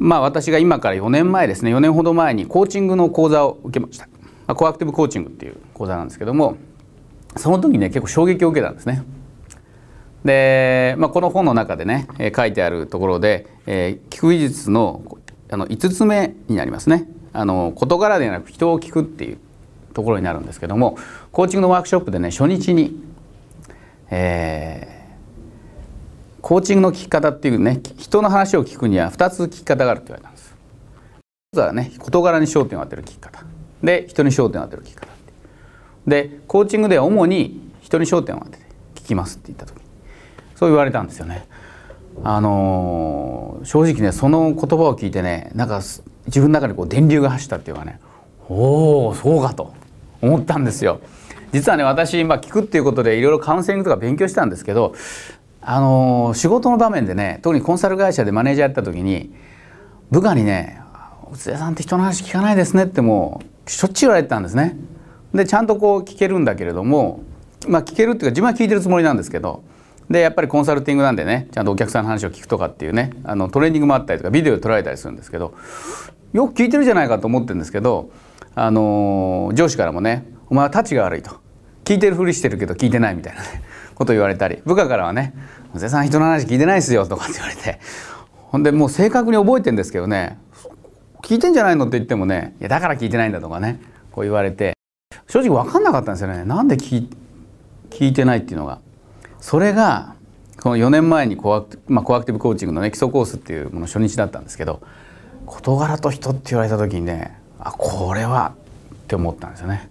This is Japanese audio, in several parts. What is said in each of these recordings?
まあ、私が今から4年前ですね4年ほど前にコーチングの講座を受けました、まコアクティブコーチングっていう講座なんですけどもその時ね結構衝撃を受けたんですねで、まあ、この本の中でね、え書いてあるところで、え聞く技術のあの5つ目になりますねあの事柄ではなく人を聞くっていうところになるんですけどもコーチングのワークショップでね初日に、えーコーチングの聞き方っていうね人の話を聞くには2つ聞き方があるって言われたんです一つはね事柄に焦点を当てる聞き方で人に焦点を当てる聞き方でコーチングでは主に人に焦点を当てて聞きますって言った時そう言われたんですよねあのー、正直ねその言葉を聞いてねなんか自分の中にこう電流が走ったっていうかねおおそうかと思ったんですよ実はね私、今聞くっていうことでいろいろカウンセリングとか勉強したんですけどあの仕事の場面でね特にコンサル会社でマネージャーやった時に部下にね「内田さんって人の話聞かないですね」ってもうしょっちゅう言われてたんですね。でちゃんとこう聞けるんだけれどもまあ聞けるっていうか自分は聞いてるつもりなんですけどでやっぱりコンサルティングなんでねちゃんとお客さんの話を聞くとかっていうねあのトレーニングもあったりとかビデオ撮られたりするんですけどよく聞いてるじゃないかと思ってるんですけどあの上司からもね「お前はたちが悪い」と。聞いてるふりしてるけど聞いてないみたいな、ね、こと言われたり部下からはね「小瀬さん人の話聞いてないですよ」とかって言われてほんでもう正確に覚えてんですけどね「聞いてんじゃないの?」って言ってもね「いやだから聞いてないんだ」とかねこう言われて正直分かんなかったんですよねなんで聞いてないっていうのが。それがこの4年前にコア,、まあ、コアクティブコーチングの、ね、基礎コースっていうもの初日だったんですけど事柄と人って言われた時にねあこれはって思ったんですよね。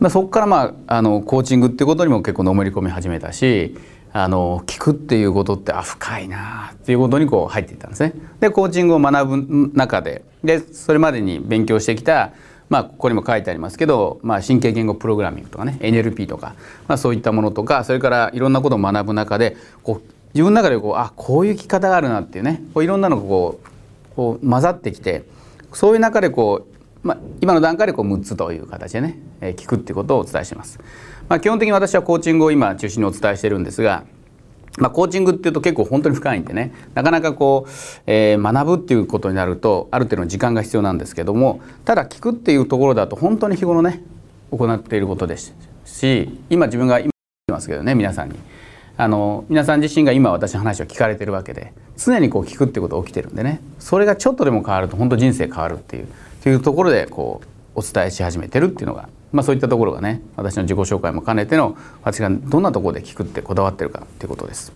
まあ、そこから、まあ、あのコーチングってことにも結構のめり込み始めたしあの聞くっていうことってあ深いなっていうことにこう入っていったんですね。でコーチングを学ぶ中ででそれまでに勉強してきた、まあ、ここにも書いてありますけど、まあ、神経言語プログラミングとかね NLP とか、まあ、そういったものとかそれからいろんなことを学ぶ中でこう自分の中でこうあこういう聞き方があるなっていうねこういろんなのがこうこう混ざってきてそういう中でこうまあ、今の段階でこう6つという形でね、えー、聞くっていうことをお伝えします。まあ、基本的に私はコーチングを今中心にお伝えしてるんですが、まあ、コーチングっていうと結構本当に深いんでねなかなかこう、えー、学ぶっていうことになるとある程度の時間が必要なんですけどもただ聞くっていうところだと本当に日頃ね行っていることですし今自分が今ますけどね皆さんにあの皆さん自身が今私の話を聞かれてるわけで常にこう聞くってことが起きてるんでねそれがちょっとでも変わると本当人生変わるっていうっていうところでこうお伝えし始めてるっていうのが、まあ、そういったところがね私の自己紹介も兼ねての私がどんなところで聞くってこだわってるかっていうことです。